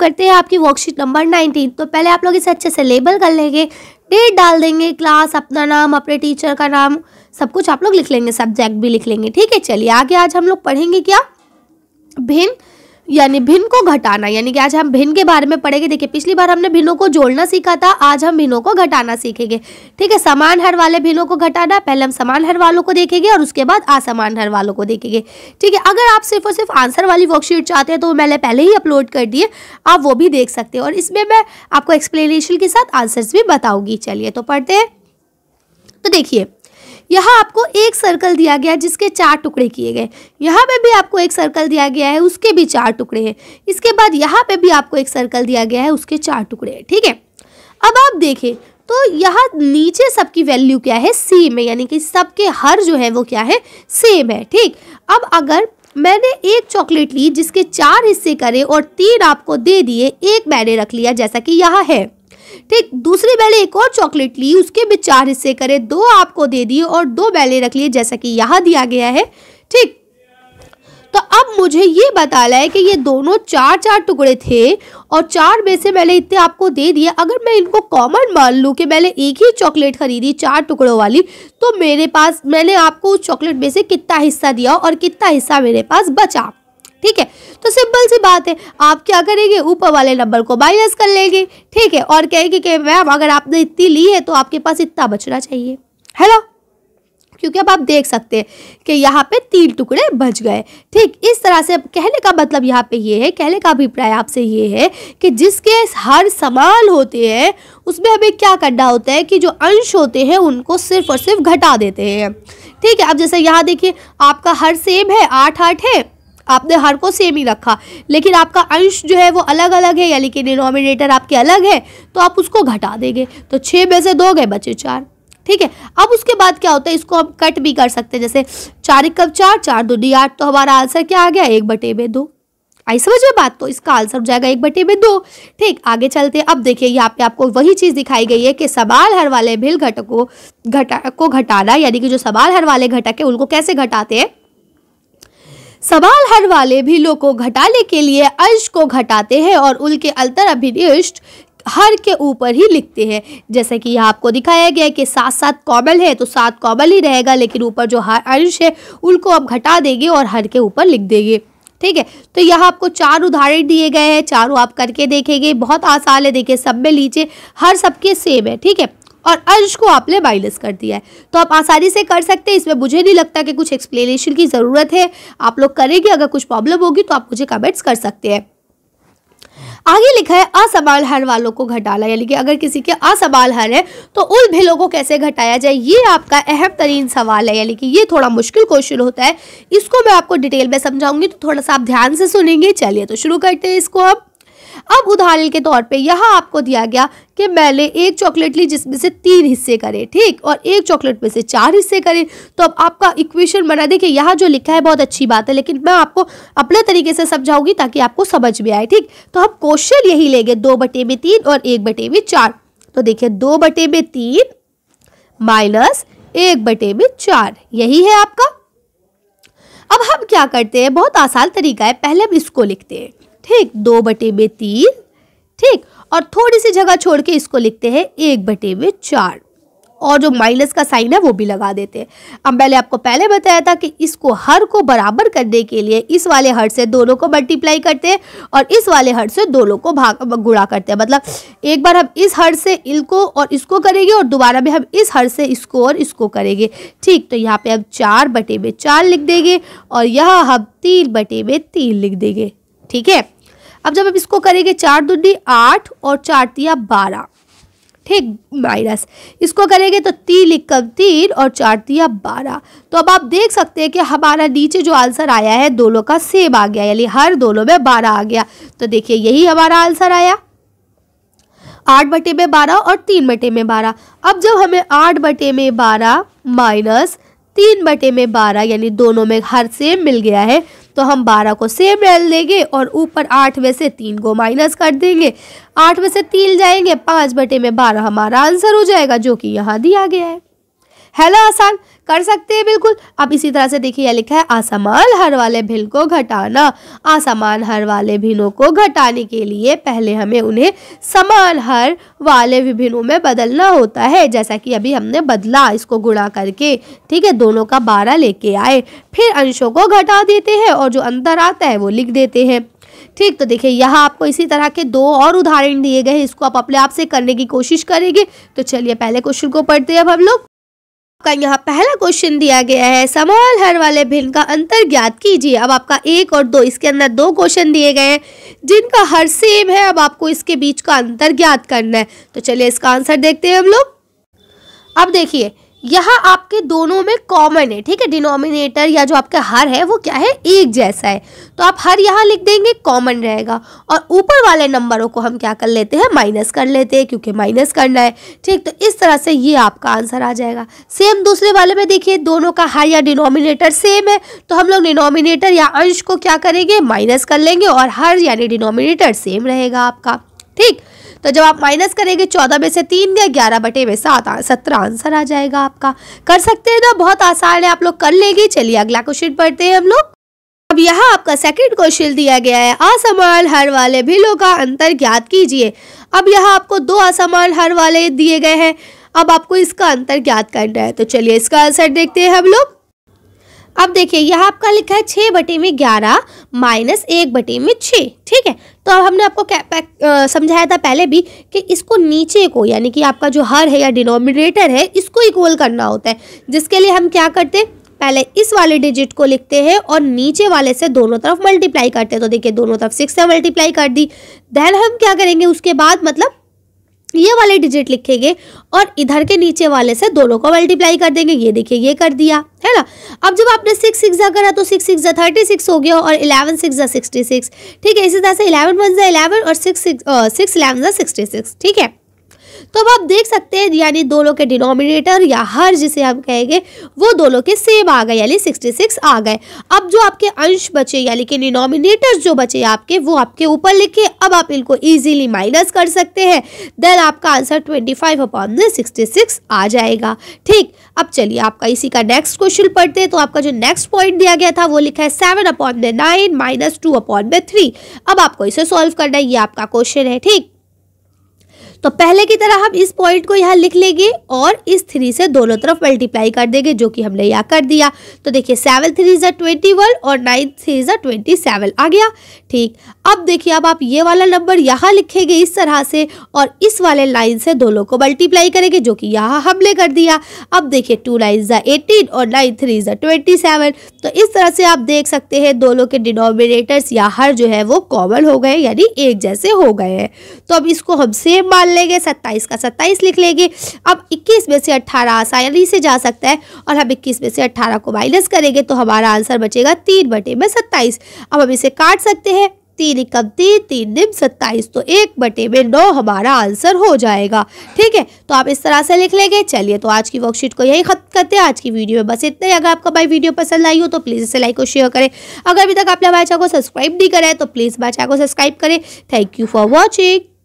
करते हैं आपकी वर्कशीट नंबर नाइनटीन तो पहले आप लोग इसे अच्छे से लेबल कर लेंगे डेट डाल देंगे क्लास अपना नाम अपने टीचर का नाम सब कुछ आप लोग लिख लेंगे सब्जेक्ट भी लिख लेंगे ठीक है चलिए आगे आज हम लोग पढ़ेंगे क्या भिन्न यानी भिन्न को घटाना यानी कि आज हम भिन्न के बारे में पढ़ेंगे देखिए पिछली बार हमने भिन्नों को जोड़ना सीखा था आज हम भिन्नों को घटाना सीखेंगे ठीक है समान हर वाले भिन्नों को घटाना पहले हम समान हर वालों को देखेंगे और उसके बाद असमान हर वालों को देखेंगे ठीक है अगर आप सिर्फ और सिर्फ आंसर वाली वर्कशीट चाहते हैं तो मैंने पहले ही अपलोड कर दिए आप वो भी देख सकते हैं और इसमें मैं आपको एक्सप्लेनेशन के साथ आंसर्स भी बताऊंगी चलिए तो पढ़ते हैं तो देखिए यहाँ आपको एक सर्कल दिया गया है जिसके चार टुकड़े किए गए यहाँ पे भी आपको एक सर्कल दिया गया है उसके भी चार टुकड़े हैं इसके बाद यहाँ पे भी आपको एक सर्कल दिया गया है उसके चार टुकड़े हैं ठीक है अब आप देखें तो यहाँ नीचे सबकी वैल्यू क्या है सेम है यानी कि सबके हर जो है वो क्या है सेम है ठीक अब अगर मैंने एक चॉकलेट ली जिसके चार हिस्से करे और तीन आपको दे दिए एक मैंने रख लिया जैसा कि यहाँ है ठीक दूसरी बैले एक और चॉकलेट ली उसके भी चार हिस्से करे दो आपको दे दिए और दो बैले रख लिए जैसा कि यहाँ दिया गया है ठीक तो अब मुझे ये बताना है कि ये दोनों चार चार टुकड़े थे और चार में से मैंने इतने आपको दे दिए अगर मैं इनको कॉमन मान लूँ कि मैंने एक ही चॉकलेट खरीदी चार टुकड़ों वाली तो मेरे पास मैंने आपको उस चॉकलेट में से कितना हिस्सा दिया और कितना हिस्सा मेरे पास बचा ठीक है तो सिंपल सी बात है आप क्या करेंगे ऊपर वाले नंबर को माइनस कर लेंगे ठीक है और कहेंगे कि मैम अगर आपने इतनी ली है तो आपके पास इतना बचना चाहिए है ना क्योंकि अब आप देख सकते हैं कि यहाँ पे तीन टुकड़े बच गए ठीक इस तरह से कहने का मतलब यहाँ पे ये है कहने का अभिप्राय आपसे ये है कि जिसके हर समान होते हैं उसमें हमें क्या करना होता है कि जो अंश होते हैं उनको सिर्फ और सिर्फ घटा देते हैं ठीक है अब जैसे यहाँ देखिए आपका हर सेम है आठ आठ है आपने हर को सेम ही रखा लेकिन आपका अंश जो है वो अलग अलग है यानी कि डिनोमिनेटर आपके अलग है तो आप उसको घटा देंगे तो छः में से दो गए बचे चार ठीक है अब उसके बाद क्या होता है इसको हम कट भी कर सकते हैं जैसे चार एक कब चार चार दो डी आठ तो हमारा आंसर क्या आ गया एक बटे में दो आई समझ में बात तो इसका आंसर हो जाएगा एक बटे में दो ठीक आगे चलते हैं अब देखिए यहाँ पे आपको वही चीज़ दिखाई गई है कि सवाल हर वाले भिल घटक को घटा को घटाना यानी कि जो सवाल हर वाले घटक है उनको कैसे घटाते हैं सवाल हर वाले भी लोग को घटाने के लिए अंश को घटाते हैं और उनके अंतर अभिनिष्ट हर के ऊपर ही लिखते हैं जैसे कि यहाँ आपको दिखाया गया है कि सात सात कॉमल है तो सात कॉमल ही रहेगा लेकिन ऊपर जो हर अंश है उनको आप घटा देंगे और हर के ऊपर लिख देंगे ठीक है तो यह आपको चार उदाहरण दिए गए हैं चारों आप करके देखेंगे बहुत आसान है देखिए सब में लीजिए हर सबके सेम है ठीक है और अर्श को आपने बाइलस कर दिया है तो आप आसानी से कर सकते हैं इसमें मुझे नहीं लगता कि कुछ एक्सप्लेनेशन की ज़रूरत है आप लोग करेंगे अगर कुछ प्रॉब्लम होगी तो आप मुझे कमेंट्स कर सकते हैं आगे लिखा है असमाल हर वालों को घटाना यानी कि अगर किसी के असमाल हर है तो उन भिलों को कैसे घटाया जाए ये आपका अहम तरीन सवाल है यानी कि ये थोड़ा मुश्किल क्वेश्चन होता है इसको मैं आपको डिटेल में समझाऊंगी तो थोड़ा सा आप ध्यान से सुनेंगे चलिए तो शुरू करते हैं इसको अब अब उदाहरण के तौर पे यहाँ आपको दिया गया कि मैंने एक चॉकलेट ली जिसमें से तीन हिस्से करें ठीक और एक चॉकलेट में से चार हिस्से करें तो अब आपका इक्वेशन बना देखिए यहाँ जो लिखा है बहुत अच्छी बात है लेकिन मैं आपको अपने तरीके से समझाऊंगी ताकि आपको समझ में आए ठीक तो हम क्वेश्चन यही लेंगे दो बटे में तीन और एक बटे में चार तो देखिए दो बटे में तीन माइनस एक बटे में चार यही है आपका अब हम क्या करते हैं बहुत आसान तरीका है पहले हम इसको लिखते हैं ठीक दो बटे में तीन ठीक और थोड़ी सी जगह छोड़ के इसको लिखते हैं एक बटे में चार और जो माइनस का साइन है वो भी लगा देते हैं अब मैंने आपको पहले बताया था कि इसको हर को बराबर करने के लिए इस वाले हर से दोनों को मल्टीप्लाई करते हैं और इस वाले हर से दोनों को भाग गुणा करते हैं मतलब एक बार हम इस हर से इनको और इसको करेंगे और दोबारा में हम इस हर से इसको और इसको करेंगे ठीक तो यहाँ पर हम चार बटे में चार लिख देंगे और यह हम तीन बटे में तीन लिख देंगे ठीक है अब जब आप इसको करेंगे चार दुनी आठ और चार तिया बारह ठीक माइनस इसको करेंगे तो तीन इक्कम तीन और चार तिया बारह तो अब आप देख सकते हैं कि हमारा नीचे जो आंसर आया है दोनों का सेम आ गया यानी हर दोनों में बारह आ गया तो देखिए यही हमारा आंसर आया आठ बटे में बारह और तीन बटे में बारह अब जब हमें आठ बटे में बारह माइनस तीन बटे में बारह यानी दोनों में हर सेम मिल गया है तो हम बारह को सेम डाल देंगे और ऊपर आठ में से तीन को माइनस कर देंगे आठ में से तीन जाएंगे पाँच बटे में बारह हमारा आंसर हो जाएगा जो कि यहाँ दिया गया है हेलो आसान कर सकते हैं बिल्कुल अब इसी तरह से देखिए यह लिखा है आसमान हर वाले भिल को घटाना आसमान हर वाले भिन्नों को घटाने के लिए पहले हमें उन्हें समान हर वाले विभिन्नों में बदलना होता है जैसा कि अभी हमने बदला इसको गुणा करके ठीक है दोनों का बारह लेके आए फिर अंशों को घटा देते हैं और जो अंतर आता है वो लिख देते हैं ठीक तो देखिए यहाँ आपको इसी तरह के दो और उदाहरण दिए गए हैं इसको आप अपने आप से करने की कोशिश करेंगे तो चलिए पहले क्वेश्चन को पढ़ते हैं अब हम लोग आपका यहाँ पहला क्वेश्चन दिया गया है समाल हर वाले भिन्न का अंतर ज्ञात कीजिए अब आपका एक और दो इसके अंदर दो क्वेश्चन दिए गए हैं जिनका हर सेम है अब आपको इसके बीच का अंतर ज्ञात करना है तो चलिए इसका आंसर देखते हैं हम लोग अब देखिए यह आपके दोनों में कॉमन है ठीक है डिनोमिनेटर या जो आपका हर है वो क्या है एक जैसा है तो आप हर यहाँ लिख देंगे कॉमन रहेगा और ऊपर वाले नंबरों को हम क्या कर लेते हैं माइनस कर लेते हैं क्योंकि माइनस करना है ठीक तो इस तरह से ये आपका आंसर आ जाएगा सेम दूसरे वाले में देखिए दोनों का हर या डिनोमिनेटर सेम है तो हम लोग डिनोमिनेटर या अंश को क्या करेंगे माइनस कर लेंगे और हर यानी डिनोमिनेटर सेम रहेगा आपका ठीक तो जब आप माइनस करेंगे चौदह में से तीन या ग्यारह बटे में सात सत्रह आंसर आ जाएगा आपका कर सकते हैं ना तो बहुत आसान है आप लोग कर लेगी चलिए अगला क्वेश्चन पढ़ते हैं हम लोग अब यहाँ आपका सेकंड क्वेश्चन दिया गया है असमान हर वाले भिलों का अंतर ज्ञात कीजिए अब यहाँ आपको दो असमान हर वाले दिए गए हैं अब आपको इसका अंतर ज्ञात करना है तो चलिए इसका आंसर देखते हैं हम लोग अब देखिए यह आपका लिखा है छः बटे में ग्यारह माइनस एक बटे में छः ठीक है तो अब हमने आपको समझाया था पहले भी कि इसको नीचे को यानी कि आपका जो हर है या डिनोमिनेटर है इसको इक्वल करना होता है जिसके लिए हम क्या करते हैं पहले इस वाले डिजिट को लिखते हैं और नीचे वाले से दोनों तरफ मल्टीप्लाई करते हैं तो देखिए दोनों तरफ सिक्स से मल्टीप्लाई कर दी देन हम क्या करेंगे उसके बाद मतलब ये वाले डिजिट लिखेंगे और इधर के नीचे वाले से दोनों को मल्टीप्लाई कर देंगे ये देखिए ये कर दिया है ना अब जब आपने सिक्स सिक्स जा करा तो सिक्स सिक्स जा थर्टी सिक्स हो गया और इलेवन सिक्स जा सिक्सटी सिक्स ठीक है इसी तरह से इलेवन वन जा इलेवन और सिक्स सिक्स सिक्स इलेवन जा सिक्सटी सिक्स ठीक है तो अब आप देख सकते हैं यानी दोनों के डिनोमिनेटर या हर जिसे हम कहेंगे वो दोनों के सेम आ गए यानी सिक्सटी सिक्स आ गए अब जो आपके अंश बचे यानी कि डिनोमिनेटर जो बचे आपके वो आपके ऊपर लिखे अब आप इनको ईजिली माइनस कर सकते हैं देन आपका answer twenty five upon sixty आ जाएगा ठीक अब चलिए आपका इसी का नेक्स्ट क्वेश्चन पढ़ते हैं तो आपका जो नेक्स्ट पॉइंट दिया गया था वो लिखा है सेवन अपॉन में नाइन माइनस टू अपॉन में थ्री अब आपको इसे सॉल्व करना है ये आपका क्वेश्चन है ठीक तो पहले की तरह हम इस पॉइंट को यहाँ लिख लेंगे और इस थ्री से दोनों तरफ मल्टीप्लाई कर देंगे जो कि हमने यहाँ कर दिया तो देखिए सेवन थ्री ज़ा ट्वेंटी वन और नाइन थ्री ज़ा ट्वेंटी सेवन आ गया ठीक अब देखिए अब आप ये वाला नंबर यहाँ लिखेंगे इस तरह से और इस वाले लाइन से दोनों को मल्टीप्लाई करेंगे जो कि यहाँ हमने कर दिया अब देखिए टू नाइन ज़ा एटीन और नाइन थ्री ज़ा ट्वेंटी सेवन तो इस तरह से आप देख सकते हैं दोनों के डिनोमिनेटर्स यहाँ जो है वो कॉमन हो गए यानी एक जैसे हो गए हैं तो अब इसको हम सेम मान कर लेंगे सत्ताईस का सत्ताईस लिख लेंगे अब इक्कीस में से अट्ठारह आसानी से जा सकता है और हम इक्कीस में से अट्ठारह को माइनस करेंगे तो हमारा आंसर बचेगा तीन बटे में सत्ताईस अब हम इसे काट सकते हैं तीन इकम तीन तीन निम सत्ताईस तो एक बटे में नौ हमारा आंसर हो जाएगा ठीक है तो आप इस तरह से लिख लेंगे चलिए तो आज की वर्कशीट को यही खत्म करते हैं आज की वीडियो में बस इतना ही अगर आपको हमारी वीडियो पसंद आई हो तो प्लीज़ इसे लाइक और शेयर करें अगर अभी तक आपने हमारे चैनल को सब्सक्राइब नहीं करा है तो प्लीज़ हमारे चैनल को सब्सक्राइब करें थैंक यू फॉर वॉचिंग